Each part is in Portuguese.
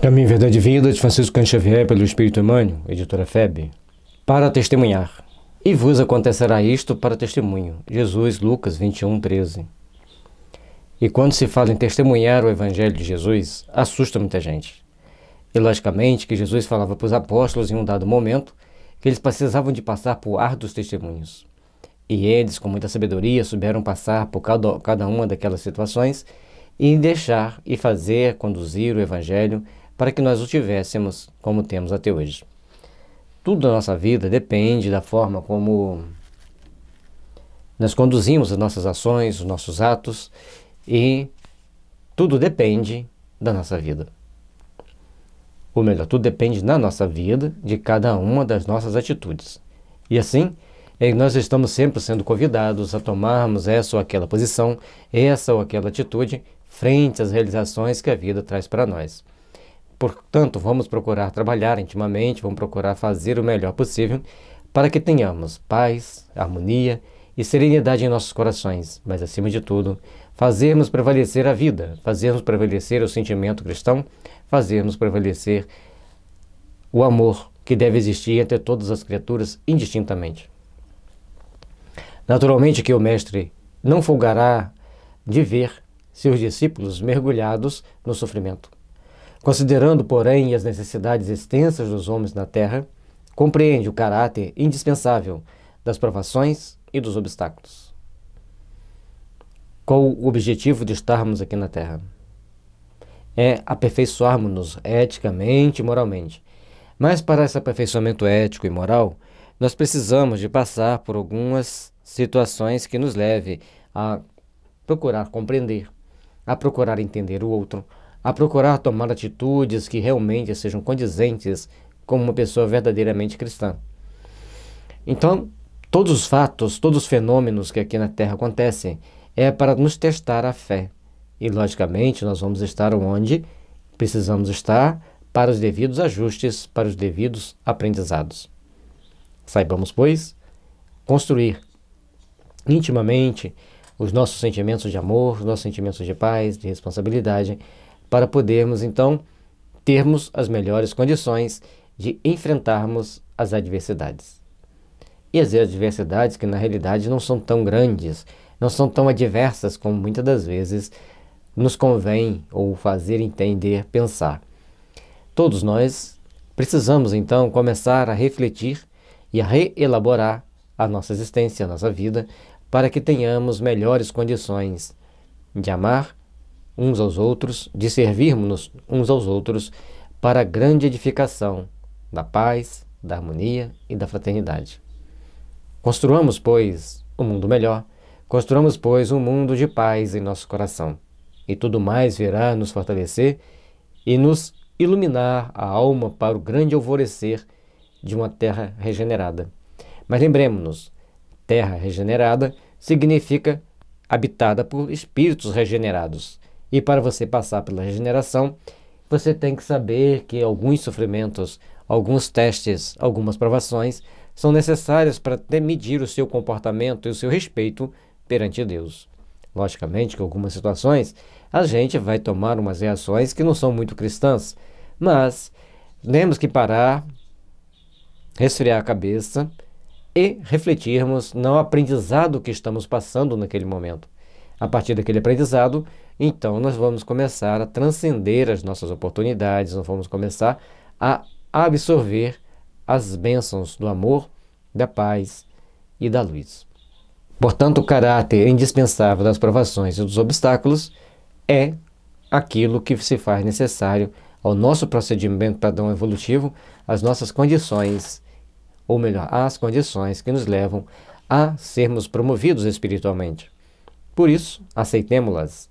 Caminho, Verdade e Vida, de Francisco Cante pelo Espírito Emmanuel, editora FEB. Para testemunhar. E vos acontecerá isto para testemunho. Jesus, Lucas 21, 13. E quando se fala em testemunhar o Evangelho de Jesus, assusta muita gente. E logicamente que Jesus falava para os apóstolos em um dado momento que eles precisavam de passar por ar dos testemunhos. E eles, com muita sabedoria, souberam passar por cada, cada uma daquelas situações e deixar e fazer conduzir o Evangelho para que nós o tivéssemos como temos até hoje. Tudo da nossa vida depende da forma como nós conduzimos as nossas ações, os nossos atos e tudo depende da nossa vida. Ou melhor, tudo depende na nossa vida de cada uma das nossas atitudes. E assim, é nós estamos sempre sendo convidados a tomarmos essa ou aquela posição, essa ou aquela atitude frente às realizações que a vida traz para nós. Portanto, vamos procurar trabalhar intimamente, vamos procurar fazer o melhor possível para que tenhamos paz, harmonia e serenidade em nossos corações, mas acima de tudo, fazermos prevalecer a vida, fazermos prevalecer o sentimento cristão, fazermos prevalecer o amor que deve existir entre todas as criaturas indistintamente. Naturalmente que o mestre não folgará de ver seus discípulos mergulhados no sofrimento. Considerando, porém, as necessidades extensas dos homens na terra, compreende o caráter indispensável das provações e dos obstáculos. Qual o objetivo de estarmos aqui na terra? É aperfeiçoarmos-nos eticamente e moralmente. Mas para esse aperfeiçoamento ético e moral, nós precisamos de passar por algumas situações que nos leve a procurar compreender, a procurar entender o outro, a procurar tomar atitudes que realmente sejam condizentes com uma pessoa verdadeiramente cristã. Então, todos os fatos, todos os fenômenos que aqui na Terra acontecem é para nos testar a fé. E, logicamente, nós vamos estar onde precisamos estar para os devidos ajustes, para os devidos aprendizados. Saibamos, pois, construir intimamente os nossos sentimentos de amor, os nossos sentimentos de paz, de responsabilidade para podermos então termos as melhores condições de enfrentarmos as adversidades. E as adversidades que na realidade não são tão grandes, não são tão adversas como muitas das vezes nos convém ou fazer entender, pensar. Todos nós precisamos então começar a refletir e a reelaborar a nossa existência, a nossa vida, para que tenhamos melhores condições de amar uns aos outros, de servirmos uns aos outros para a grande edificação da paz, da harmonia e da fraternidade. Construamos, pois, um mundo melhor, construamos, pois, um mundo de paz em nosso coração, e tudo mais virá nos fortalecer e nos iluminar a alma para o grande alvorecer de uma terra regenerada. Mas lembremos-nos, terra regenerada significa habitada por espíritos regenerados. E para você passar pela regeneração, você tem que saber que alguns sofrimentos, alguns testes, algumas provações são necessárias para medir o seu comportamento e o seu respeito perante Deus. Logicamente que algumas situações a gente vai tomar umas reações que não são muito cristãs, mas temos que parar, resfriar a cabeça e refletirmos no aprendizado que estamos passando naquele momento. A partir daquele aprendizado, então nós vamos começar a transcender as nossas oportunidades, nós vamos começar a absorver as bênçãos do amor, da paz e da luz. Portanto, o caráter indispensável das provações e dos obstáculos é aquilo que se faz necessário ao nosso procedimento padrão evolutivo, as nossas condições, ou melhor, as condições que nos levam a sermos promovidos espiritualmente. Por isso, aceitemos-las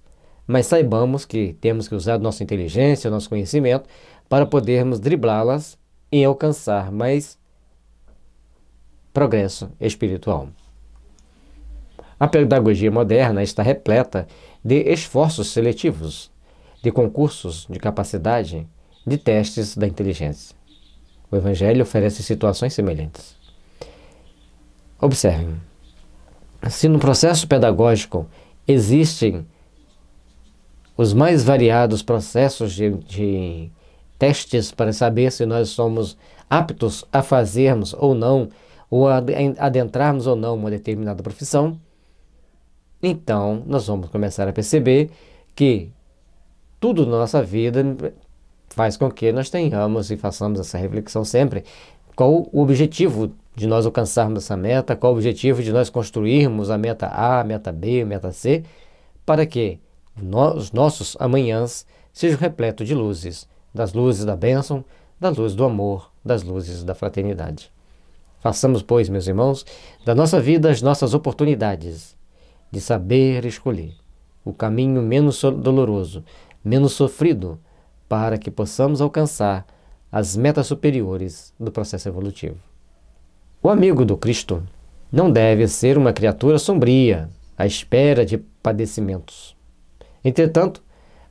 mas saibamos que temos que usar nossa inteligência, nosso conhecimento, para podermos driblá-las e alcançar mais progresso espiritual. A pedagogia moderna está repleta de esforços seletivos, de concursos de capacidade, de testes da inteligência. O Evangelho oferece situações semelhantes. Observem: se no processo pedagógico existem os mais variados processos de, de testes para saber se nós somos aptos a fazermos ou não, ou a adentrarmos ou não uma determinada profissão, então nós vamos começar a perceber que tudo na nossa vida faz com que nós tenhamos e façamos essa reflexão sempre. Qual o objetivo de nós alcançarmos essa meta? Qual o objetivo de nós construirmos a meta A, a meta B, a meta C? Para que no, os nossos amanhãs sejam repletos de luzes, das luzes da bênção, da luz do amor, das luzes da fraternidade. Façamos, pois, meus irmãos, da nossa vida as nossas oportunidades de saber escolher o caminho menos doloroso, menos sofrido, para que possamos alcançar as metas superiores do processo evolutivo. O amigo do Cristo não deve ser uma criatura sombria à espera de padecimentos. Entretanto,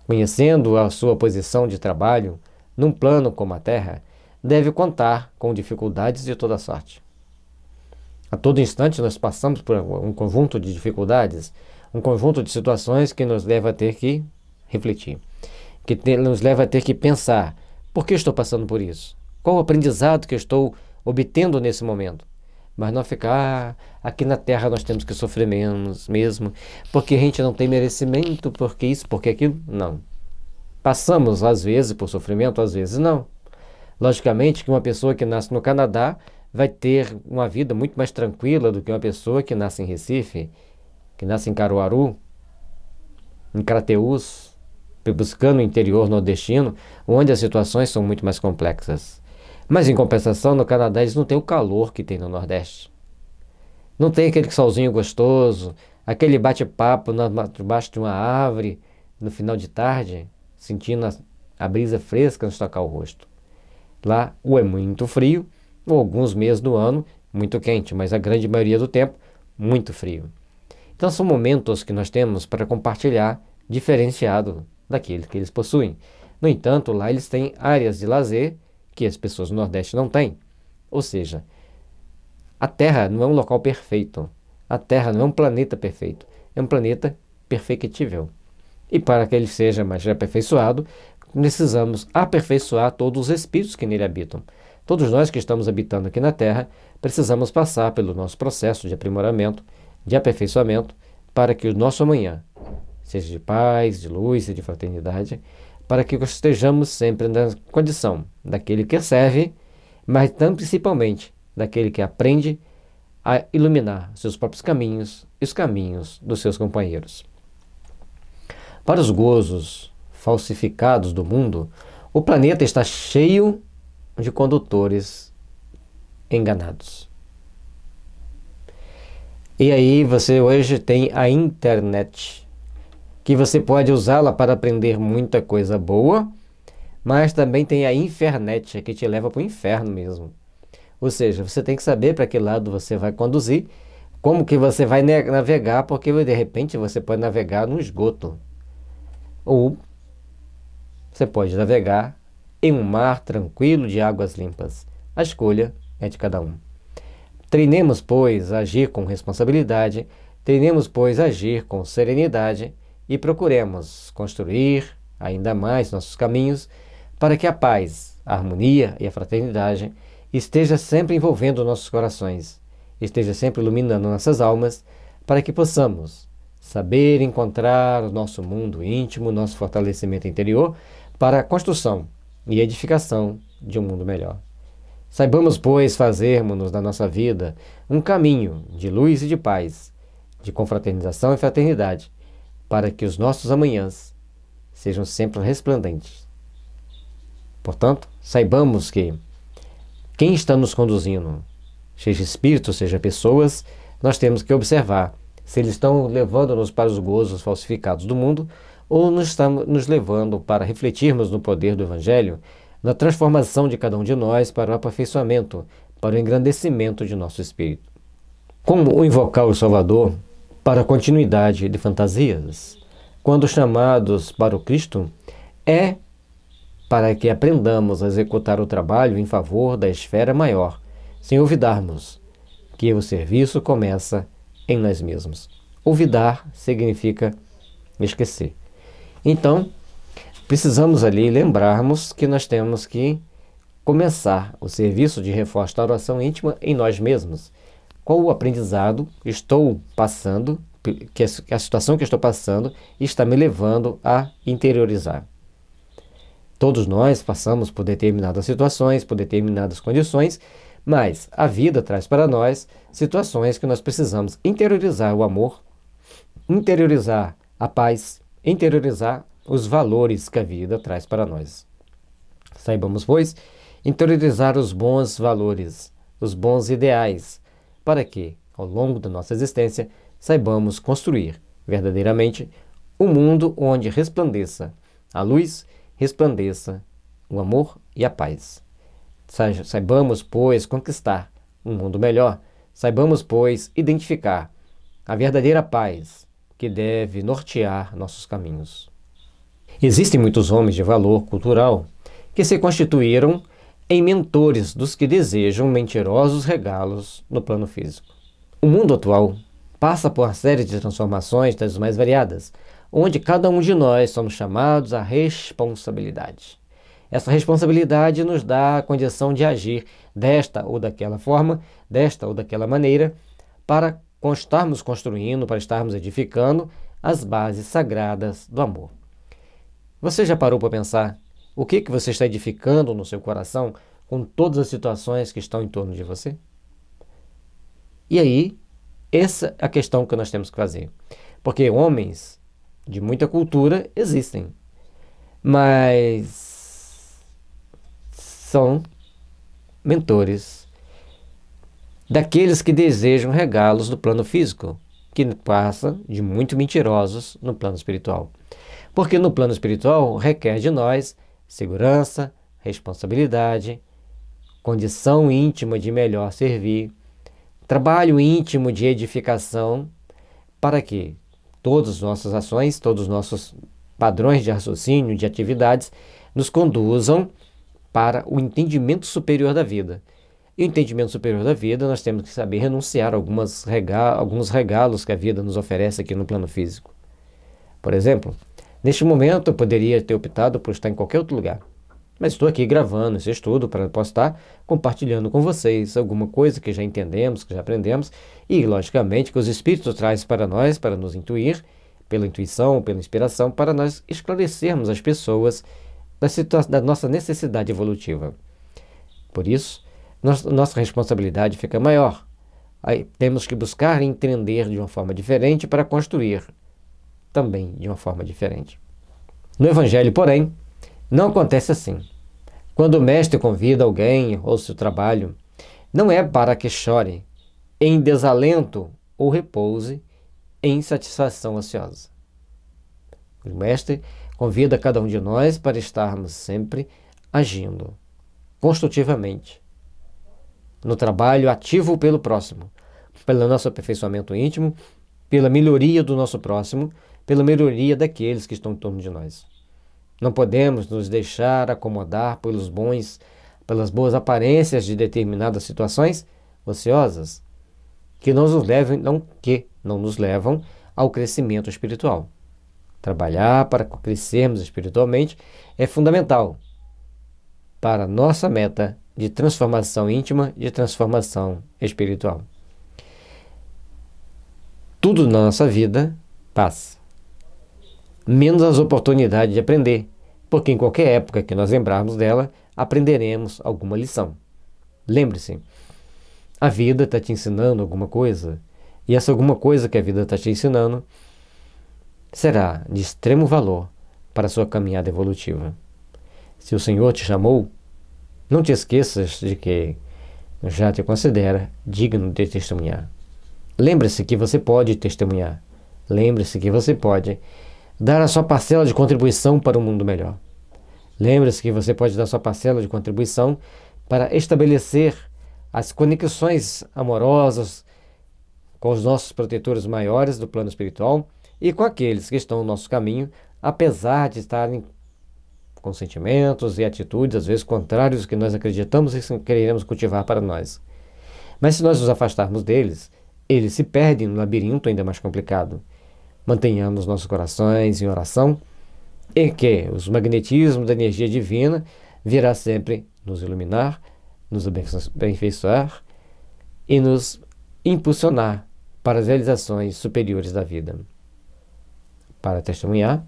conhecendo a sua posição de trabalho num plano como a Terra, deve contar com dificuldades de toda sorte. A todo instante nós passamos por um conjunto de dificuldades, um conjunto de situações que nos leva a ter que refletir, que te, nos leva a ter que pensar: por que estou passando por isso? Qual o aprendizado que estou obtendo nesse momento? mas não ficar aqui na terra nós temos que sofrer menos mesmo, porque a gente não tem merecimento, porque isso, porque aquilo, não. Passamos às vezes por sofrimento, às vezes não. Logicamente que uma pessoa que nasce no Canadá vai ter uma vida muito mais tranquila do que uma pessoa que nasce em Recife, que nasce em Caruaru, em Crateús, buscando o interior nordestino, onde as situações são muito mais complexas. Mas em compensação, no Canadá eles não têm o calor que tem no Nordeste. Não tem aquele solzinho gostoso, aquele bate-papo debaixo de uma árvore no final de tarde, sentindo a, a brisa fresca nos tocar o rosto. Lá ou é muito frio, ou alguns meses do ano muito quente, mas a grande maioria do tempo muito frio. Então são momentos que nós temos para compartilhar diferenciado daqueles que eles possuem. No entanto, lá eles têm áreas de lazer que as pessoas do Nordeste não têm. Ou seja, a Terra não é um local perfeito. A Terra não é um planeta perfeito. É um planeta perfectível. E para que ele seja mais aperfeiçoado, precisamos aperfeiçoar todos os espíritos que nele habitam. Todos nós que estamos habitando aqui na Terra precisamos passar pelo nosso processo de aprimoramento, de aperfeiçoamento, para que o nosso amanhã seja de paz, de luz e de fraternidade para que estejamos sempre na condição daquele que serve, mas tão principalmente daquele que aprende a iluminar seus próprios caminhos e os caminhos dos seus companheiros. Para os gozos falsificados do mundo, o planeta está cheio de condutores enganados. E aí você hoje tem a internet que você pode usá-la para aprender muita coisa boa, mas também tem a infernética, que te leva para o inferno mesmo. Ou seja, você tem que saber para que lado você vai conduzir, como que você vai navegar, porque de repente você pode navegar no esgoto. Ou você pode navegar em um mar tranquilo de águas limpas. A escolha é de cada um. Treinemos, pois, a agir com responsabilidade, treinemos, pois, a agir com serenidade, e procuremos construir ainda mais nossos caminhos para que a paz, a harmonia e a fraternidade esteja sempre envolvendo nossos corações, esteja sempre iluminando nossas almas, para que possamos saber encontrar o nosso mundo íntimo, nosso fortalecimento interior para a construção e edificação de um mundo melhor. Saibamos, pois, fazermos da nossa vida um caminho de luz e de paz, de confraternização e fraternidade, para que os nossos amanhãs sejam sempre resplandentes. Portanto, saibamos que quem está nos conduzindo, seja espíritos, seja pessoas, nós temos que observar se eles estão levando-nos para os gozos falsificados do mundo ou nos estão nos levando para refletirmos no poder do Evangelho, na transformação de cada um de nós para o aperfeiçoamento, para o engrandecimento de nosso espírito. Como invocar o Salvador para a continuidade de fantasias. Quando chamados para o Cristo, é para que aprendamos a executar o trabalho em favor da esfera maior, sem olvidarmos que o serviço começa em nós mesmos. Olvidar significa esquecer. Então, precisamos ali lembrarmos que nós temos que começar o serviço de oração íntima em nós mesmos qual o aprendizado estou passando, que a situação que estou passando está me levando a interiorizar. Todos nós passamos por determinadas situações, por determinadas condições, mas a vida traz para nós situações que nós precisamos interiorizar o amor, interiorizar a paz, interiorizar os valores que a vida traz para nós. Saibamos, pois, interiorizar os bons valores, os bons ideais, para que, ao longo da nossa existência, saibamos construir, verdadeiramente, um mundo onde resplandeça a luz, resplandeça o amor e a paz. Saibamos, pois, conquistar um mundo melhor, saibamos, pois, identificar a verdadeira paz que deve nortear nossos caminhos. Existem muitos homens de valor cultural que se constituíram em mentores dos que desejam mentirosos regalos no plano físico. O mundo atual passa por uma série de transformações das mais variadas, onde cada um de nós somos chamados à responsabilidade. Essa responsabilidade nos dá a condição de agir desta ou daquela forma, desta ou daquela maneira, para estarmos construindo, para estarmos edificando as bases sagradas do amor. Você já parou para pensar o que, que você está edificando no seu coração com todas as situações que estão em torno de você? E aí, essa é a questão que nós temos que fazer. Porque homens de muita cultura existem, mas são mentores daqueles que desejam regalos do plano físico, que passa de muito mentirosos no plano espiritual. Porque no plano espiritual requer de nós segurança, responsabilidade, condição íntima de melhor servir, trabalho íntimo de edificação, para que todas as nossas ações, todos os nossos padrões de raciocínio, de atividades, nos conduzam para o entendimento superior da vida. E o entendimento superior da vida, nós temos que saber renunciar a algumas rega alguns regalos que a vida nos oferece aqui no plano físico. Por exemplo, Neste momento, eu poderia ter optado por estar em qualquer outro lugar. Mas estou aqui gravando esse estudo para posso estar compartilhando com vocês alguma coisa que já entendemos, que já aprendemos e, logicamente, que os Espíritos trazem para nós, para nos intuir, pela intuição, pela inspiração, para nós esclarecermos as pessoas da, da nossa necessidade evolutiva. Por isso, nossa responsabilidade fica maior. Aí, temos que buscar entender de uma forma diferente para construir também de uma forma diferente. No Evangelho, porém, não acontece assim. Quando o mestre convida alguém ou seu trabalho, não é para que chore em desalento ou repouse em satisfação ansiosa. O mestre convida cada um de nós para estarmos sempre agindo construtivamente no trabalho ativo pelo próximo, pelo nosso aperfeiçoamento íntimo, pela melhoria do nosso próximo pela melhoria daqueles que estão em torno de nós. Não podemos nos deixar acomodar pelos bons, pelas boas aparências de determinadas situações ociosas que não nos levam, não que não nos levam ao crescimento espiritual. Trabalhar para crescermos espiritualmente é fundamental para nossa meta de transformação íntima, de transformação espiritual. Tudo na nossa vida passa menos as oportunidades de aprender, porque em qualquer época que nós lembrarmos dela, aprenderemos alguma lição. Lembre-se, a vida está te ensinando alguma coisa, e essa alguma coisa que a vida está te ensinando será de extremo valor para a sua caminhada evolutiva. Se o Senhor te chamou, não te esqueças de que já te considera digno de testemunhar. Lembre-se que você pode testemunhar. Lembre-se que você pode dar a sua parcela de contribuição para um mundo melhor. Lembre-se que você pode dar sua parcela de contribuição para estabelecer as conexões amorosas com os nossos protetores maiores do plano espiritual e com aqueles que estão no nosso caminho, apesar de estarem com sentimentos e atitudes às vezes contrários que nós acreditamos e queremos cultivar para nós. Mas se nós nos afastarmos deles, eles se perdem no labirinto ainda mais complicado mantenhamos nossos corações em oração e que os magnetismos da energia divina virá sempre nos iluminar, nos abençoar e nos impulsionar para as realizações superiores da vida. Para testemunhar,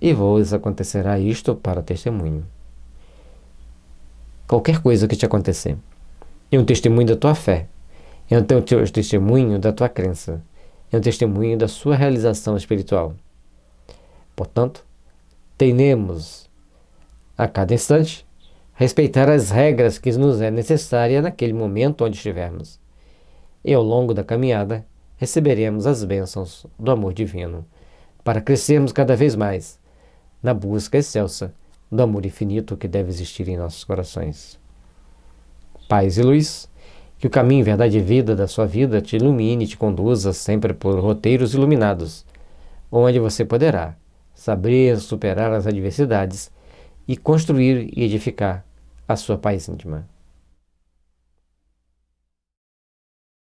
e vos acontecerá isto para testemunho. Qualquer coisa que te acontecer, é um testemunho da tua fé, é um testemunho da tua crença é um testemunho da sua realização espiritual. Portanto, tenemos a cada instante respeitar as regras que nos é necessária naquele momento onde estivermos. E ao longo da caminhada, receberemos as bênçãos do amor divino, para crescermos cada vez mais na busca excelsa do amor infinito que deve existir em nossos corações. Paz e luz. Que o caminho, verdade e vida da sua vida te ilumine e te conduza sempre por roteiros iluminados, onde você poderá saber superar as adversidades e construir e edificar a sua paz íntima.